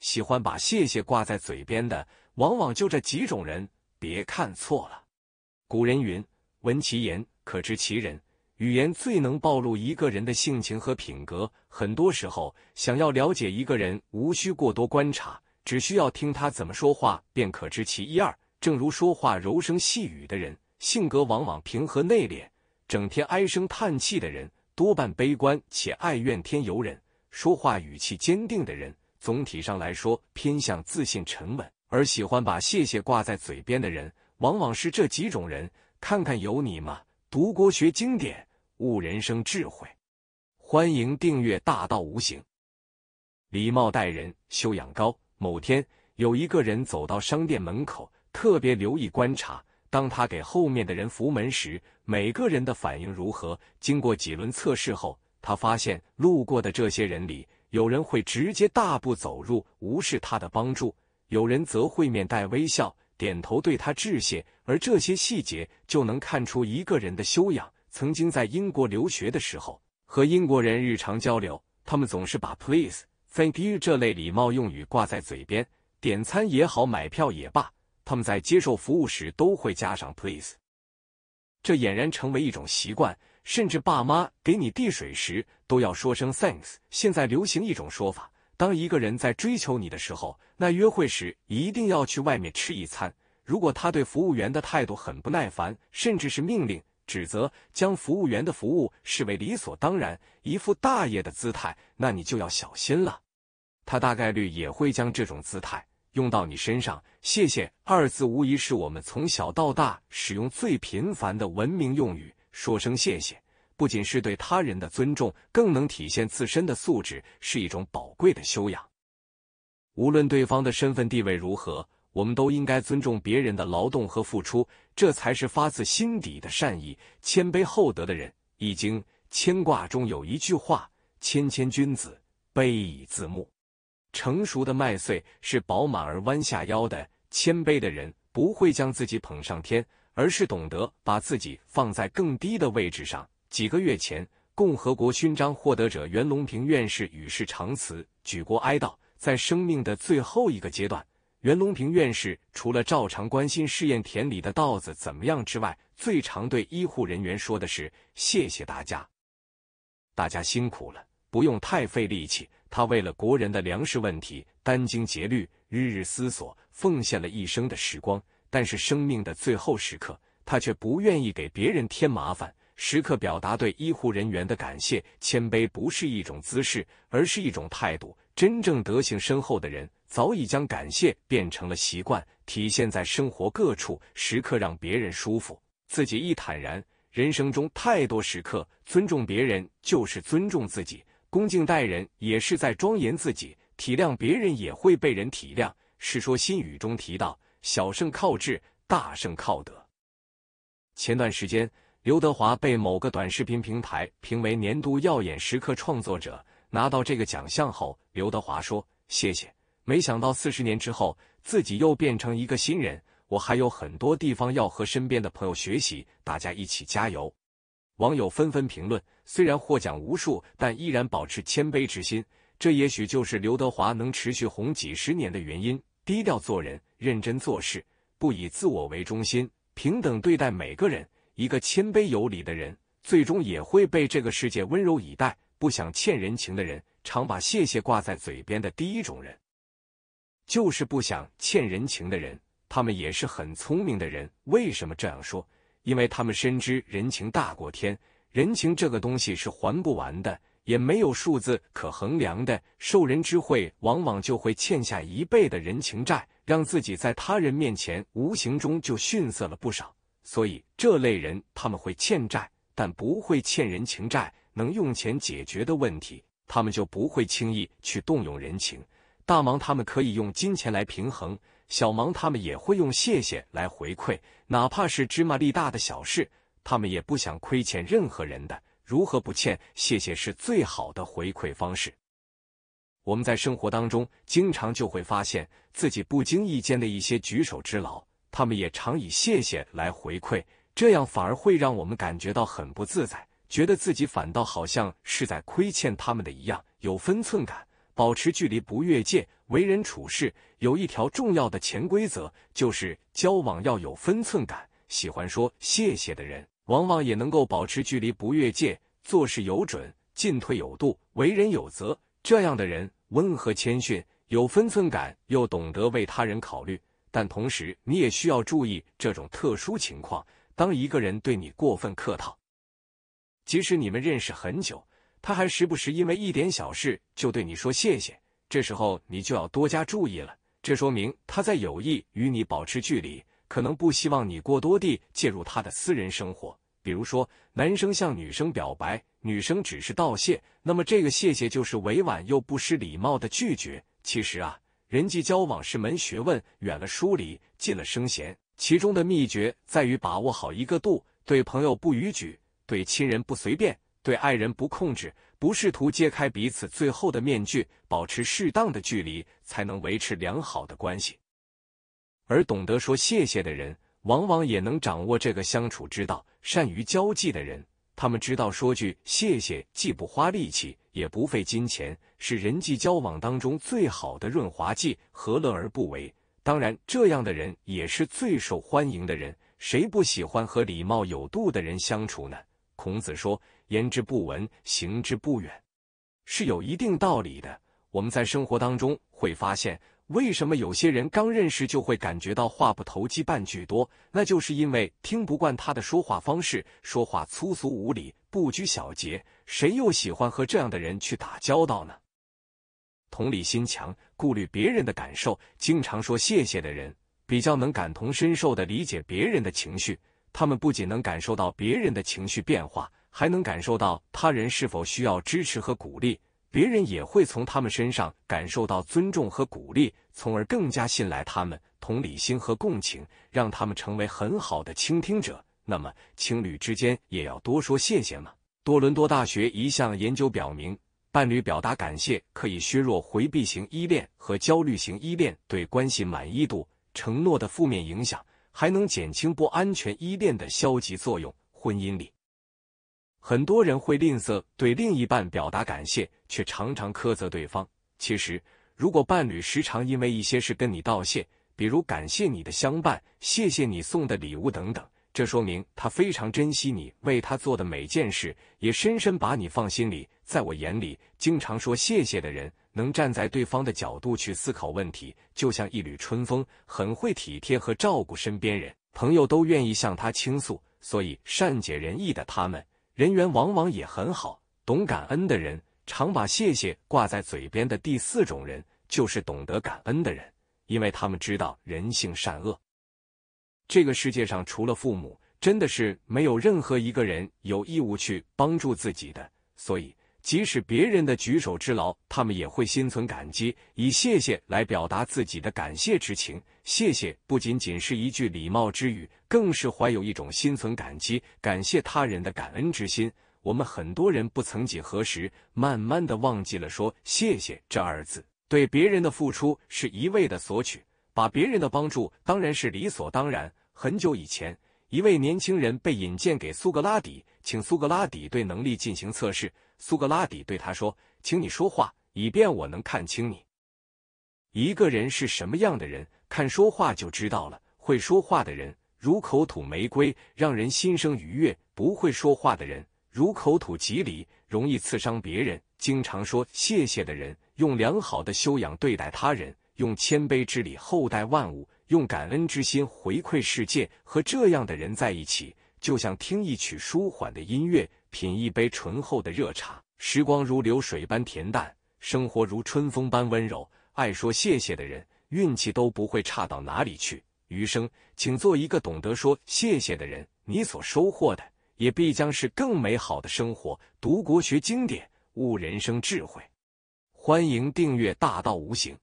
喜欢把谢谢挂在嘴边的，往往就这几种人，别看错了。古人云：“闻其言，可知其人。”语言最能暴露一个人的性情和品格。很多时候，想要了解一个人，无需过多观察，只需要听他怎么说话便可知其一二。正如说话柔声细语的人，性格往往平和内敛；整天唉声叹气的人，多半悲观且爱怨天尤人；说话语气坚定的人。总体上来说，偏向自信沉稳，而喜欢把“谢谢”挂在嘴边的人，往往是这几种人。看看有你吗？读国学经典，悟人生智慧，欢迎订阅《大道无形》。礼貌待人，修养高。某天，有一个人走到商店门口，特别留意观察，当他给后面的人扶门时，每个人的反应如何？经过几轮测试后，他发现路过的这些人里。有人会直接大步走入，无视他的帮助；有人则会面带微笑，点头对他致谢。而这些细节就能看出一个人的修养。曾经在英国留学的时候，和英国人日常交流，他们总是把 please、thank you 这类礼貌用语挂在嘴边，点餐也好，买票也罢，他们在接受服务时都会加上 please，这俨然成为一种习惯。甚至爸妈给你递水时。都要说声 thanks。现在流行一种说法，当一个人在追求你的时候，那约会时一定要去外面吃一餐。如果他对服务员的态度很不耐烦，甚至是命令、指责，将服务员的服务视为理所当然，一副大爷的姿态，那你就要小心了。他大概率也会将这种姿态用到你身上。谢谢二字，无疑是我们从小到大使用最频繁的文明用语。说声谢谢。不仅是对他人的尊重，更能体现自身的素质，是一种宝贵的修养。无论对方的身份地位如何，我们都应该尊重别人的劳动和付出，这才是发自心底的善意。谦卑厚德的人，《易经》牵挂中有一句话：“谦谦君子，卑以自牧。”成熟的麦穗是饱满而弯下腰的，谦卑的人不会将自己捧上天，而是懂得把自己放在更低的位置上。几个月前，共和国勋章获得者袁隆平院士与世长辞，举国哀悼。在生命的最后一个阶段，袁隆平院士除了照常关心试验田里的稻子怎么样之外，最常对医护人员说的是：“谢谢大家，大家辛苦了，不用太费力气。”他为了国人的粮食问题，殚精竭虑，日日思索，奉献了一生的时光。但是生命的最后时刻，他却不愿意给别人添麻烦。时刻表达对医护人员的感谢，谦卑不是一种姿势，而是一种态度。真正德行深厚的人，早已将感谢变成了习惯，体现在生活各处，时刻让别人舒服，自己一坦然。人生中太多时刻，尊重别人就是尊重自己，恭敬待人也是在庄严自己，体谅别人也会被人体谅。《世说新语》中提到：“小胜靠智，大胜靠德。”前段时间。刘德华被某个短视频平台评为年度耀眼时刻创作者，拿到这个奖项后，刘德华说：“谢谢。”没想到四十年之后，自己又变成一个新人，我还有很多地方要和身边的朋友学习，大家一起加油。网友纷纷评论：“虽然获奖无数，但依然保持谦卑之心，这也许就是刘德华能持续红几十年的原因。低调做人，认真做事，不以自我为中心，平等对待每个人。”一个谦卑有礼的人，最终也会被这个世界温柔以待。不想欠人情的人，常把谢谢挂在嘴边的第一种人，就是不想欠人情的人。他们也是很聪明的人。为什么这样说？因为他们深知人情大过天，人情这个东西是还不完的，也没有数字可衡量的。受人之惠，往往就会欠下一倍的人情债，让自己在他人面前无形中就逊色了不少。所以，这类人他们会欠债，但不会欠人情债。能用钱解决的问题，他们就不会轻易去动用人情。大忙他们可以用金钱来平衡，小忙他们也会用谢谢来回馈。哪怕是芝麻粒大的小事，他们也不想亏欠任何人的。如何不欠？谢谢是最好的回馈方式。我们在生活当中，经常就会发现自己不经意间的一些举手之劳。他们也常以谢谢来回馈，这样反而会让我们感觉到很不自在，觉得自己反倒好像是在亏欠他们的一样。有分寸感，保持距离，不越界。为人处事有一条重要的潜规则，就是交往要有分寸感。喜欢说谢谢的人，往往也能够保持距离，不越界，做事有准，进退有度，为人有责。这样的人温和谦逊，有分寸感，又懂得为他人考虑。但同时，你也需要注意这种特殊情况。当一个人对你过分客套，即使你们认识很久，他还时不时因为一点小事就对你说谢谢，这时候你就要多加注意了。这说明他在有意与你保持距离，可能不希望你过多地介入他的私人生活。比如说，男生向女生表白，女生只是道谢，那么这个谢谢就是委婉又不失礼貌的拒绝。其实啊。人际交往是门学问，远了疏离，近了生闲。其中的秘诀在于把握好一个度：对朋友不逾矩，对亲人不随便，对爱人不控制，不试图揭开彼此最后的面具，保持适当的距离，才能维持良好的关系。而懂得说谢谢的人，往往也能掌握这个相处之道。善于交际的人，他们知道说句谢谢既不花力气。也不费金钱，是人际交往当中最好的润滑剂，何乐而不为？当然，这样的人也是最受欢迎的人，谁不喜欢和礼貌有度的人相处呢？孔子说：“言之不文，行之不远。”是有一定道理的。我们在生活当中会发现。为什么有些人刚认识就会感觉到话不投机半句多？那就是因为听不惯他的说话方式，说话粗俗无礼，不拘小节。谁又喜欢和这样的人去打交道呢？同理心强，顾虑别人的感受，经常说谢谢的人，比较能感同身受的理解别人的情绪。他们不仅能感受到别人的情绪变化，还能感受到他人是否需要支持和鼓励。别人也会从他们身上感受到尊重和鼓励，从而更加信赖他们。同理心和共情让他们成为很好的倾听者。那么，情侣之间也要多说谢谢吗？多伦多大学一项研究表明，伴侣表达感谢可以削弱回避型依恋和焦虑型依恋对关系满意度、承诺的负面影响，还能减轻不安全依恋的消极作用。婚姻里。很多人会吝啬对另一半表达感谢，却常常苛责对方。其实，如果伴侣时常因为一些事跟你道谢，比如感谢你的相伴、谢谢你送的礼物等等，这说明他非常珍惜你为他做的每件事，也深深把你放心里。在我眼里，经常说谢谢的人，能站在对方的角度去思考问题，就像一缕春风，很会体贴和照顾身边人。朋友都愿意向他倾诉，所以善解人意的他们。人缘往往也很好，懂感恩的人常把谢谢挂在嘴边的第四种人，就是懂得感恩的人，因为他们知道人性善恶。这个世界上除了父母，真的是没有任何一个人有义务去帮助自己的，所以。即使别人的举手之劳，他们也会心存感激，以谢谢来表达自己的感谢之情。谢谢不仅仅是一句礼貌之语，更是怀有一种心存感激、感谢他人的感恩之心。我们很多人不曾几何时，慢慢的忘记了说谢谢这二字。对别人的付出是一味的索取，把别人的帮助当然是理所当然。很久以前。一位年轻人被引荐给苏格拉底，请苏格拉底对能力进行测试。苏格拉底对他说：“请你说话，以便我能看清你。一个人是什么样的人，看说话就知道了。会说话的人，如口吐玫瑰，让人心生愉悦；不会说话的人，如口吐吉藜，容易刺伤别人。经常说谢谢的人，用良好的修养对待他人，用谦卑之礼厚待万物。”用感恩之心回馈世界，和这样的人在一起，就像听一曲舒缓的音乐，品一杯醇厚的热茶。时光如流水般恬淡，生活如春风般温柔。爱说谢谢的人，运气都不会差到哪里去。余生，请做一个懂得说谢谢的人，你所收获的，也必将是更美好的生活。读国学经典，悟人生智慧。欢迎订阅《大道无形》。